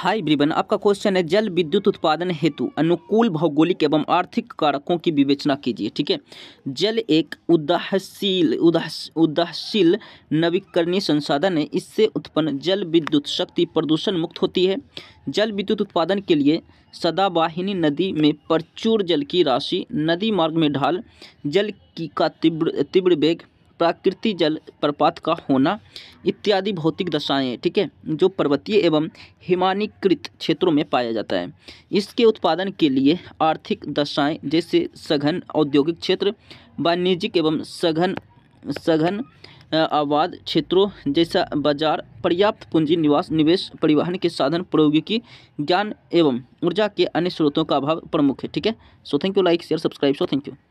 high ब्रिबन आपका question है जल विद्युत उत्पादन हेतु अनुकूल भौगोलिक एवं आर्थिक कारकों की विवेचना कीजिए ठीक है जल एक उदाहशील उदाहशील नवीकरणीय संसाधन है इससे उत्पन्न जल विद्युत शक्ति प्रदूषण मुक्त होती है जल विद्युत उत्पादन के लिए सदावाहिनी नदी में प्रचुर जल की राशि नदी मार्ग में ढाल जल की का तीव्र तीव्र वेग प्राकृतिक जल प्रपात का होना इत्यादि भौतिक दशाएँ ठीक है जो पर्वतीय एवं हिमानीकृत क्षेत्रों में पाया जाता है इसके उत्पादन के लिए आर्थिक दशाएँ जैसे सघन औद्योगिक क्षेत्र वाणिज्यिक एवं सघन सघन आबाद क्षेत्रों जैसा बाजार पर्याप्त पूंजी निवास निवेश परिवहन के साधन प्रौद्योगिकी ज्ञान एवं ऊर्जा के अन्य स्रोतों का अभाव प्रमुख है ठीक है so thank you like share subscribe so thank you